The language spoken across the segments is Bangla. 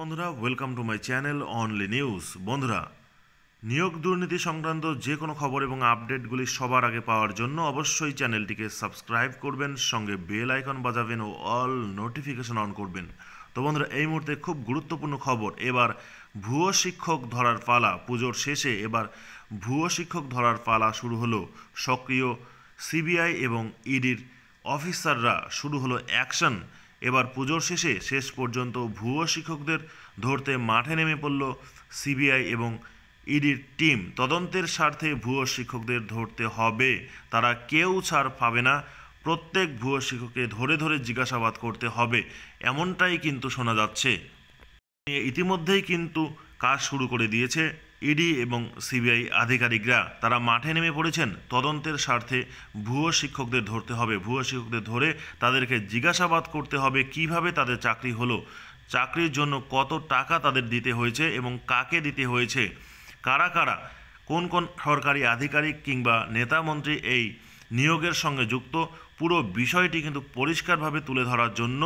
বন্ধুরা welcome to my channel only news বন্ধুরা নিয়োগ দুর্নীতি সংক্রান্ত যে কোনো খবর এবং আপডেটগুলি সবার আগে পাওয়ার জন্য অবশ্যই চ্যানেলটিকে সাবস্ক্রাইব করবেন সঙ্গে বেল আইকন বাজাবেন ও অল নোটিফিকেশন অন করবেন তো বন্ধুরা এই মুহূর্তে খুব গুরুত্বপূর্ণ খবর এবার ভুয়ো শিক্ষক ধরার পালা পুজোর শেষে এবার ভুয়ো শিক্ষক ধরার পালা শুরু হলো সক্রিয় সিবিআই এবং ইডির অফিসাররা শুরু হলো অ্যাকশন এবার পুজোর শেষে শেষ পর্যন্ত ভুয়ো শিক্ষকদের ধরতে মাঠে নেমে পড়ল সিবিআই এবং ইডির টিম তদন্তের স্বার্থে ভুয়ো শিক্ষকদের ধরতে হবে তারা কেউ ছাড় পাবে না প্রত্যেক ভুয়ো শিক্ষককে ধরে ধরে জিজ্ঞাসাবাদ করতে হবে এমনটাই কিন্তু শোনা যাচ্ছে ইতিমধ্যেই কিন্তু কাজ শুরু করে দিয়েছে ইডি এবং সিবিআই আধিকারিকরা তারা মাঠে নেমে পড়েছেন তদন্তের স্বার্থে ভুয়ো শিক্ষকদের ধরতে হবে ভুয়ো শিক্ষকদের ধরে তাদেরকে জিজ্ঞাসাবাদ করতে হবে কিভাবে তাদের চাকরি হলো চাকরির জন্য কত টাকা তাদের দিতে হয়েছে এবং কাকে দিতে হয়েছে কারা কারা কোন কোন সরকারি আধিকারিক কিংবা নেতা মন্ত্রী এই নিয়োগের সঙ্গে যুক্ত পুরো বিষয়টি কিন্তু পরিষ্কারভাবে তুলে ধরার জন্য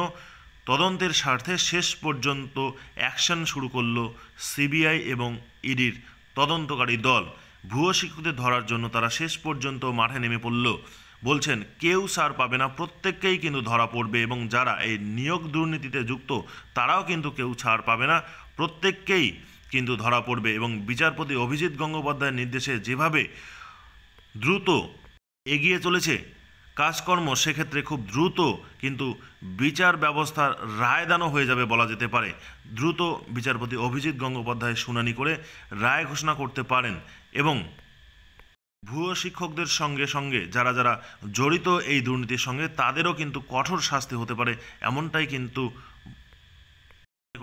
তদন্তের স্বার্থে শেষ পর্যন্ত অ্যাকশন শুরু করল সিবিআই এবং ইডির তদন্তকারী দল ভুয়ো শিক্ষকদের ধরার জন্য তারা শেষ পর্যন্ত মাঠে নেমে পড়ল বলছেন কেউ সার পাবে না প্রত্যেককেই কিন্তু ধরা পড়বে এবং যারা এই নিয়োগ দুর্নীতিতে যুক্ত তারাও কিন্তু কেউ ছাড় পাবে না প্রত্যেককেই কিন্তু ধরা পড়বে এবং বিচারপতি অভিজিৎ গঙ্গোপাধ্যায়ের নির্দেশে যেভাবে দ্রুত এগিয়ে চলেছে কাজকর্ম সেক্ষেত্রে খুব দ্রুত কিন্তু বিচার ব্যবস্থার রায়দানও হয়ে যাবে বলা যেতে পারে দ্রুত বিচারপতি অভিজিৎ গঙ্গোপাধ্যায় শুনানি করে রায় ঘোষণা করতে পারেন এবং ভুয়ো শিক্ষকদের সঙ্গে সঙ্গে যারা যারা জড়িত এই দুর্নীতির সঙ্গে তাদেরও কিন্তু কঠোর শাস্তি হতে পারে এমনটাই কিন্তু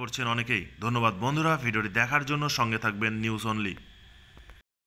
করছেন অনেকেই ধন্যবাদ বন্ধুরা ভিডিওটি দেখার জন্য সঙ্গে থাকবেন নিউজ অনলি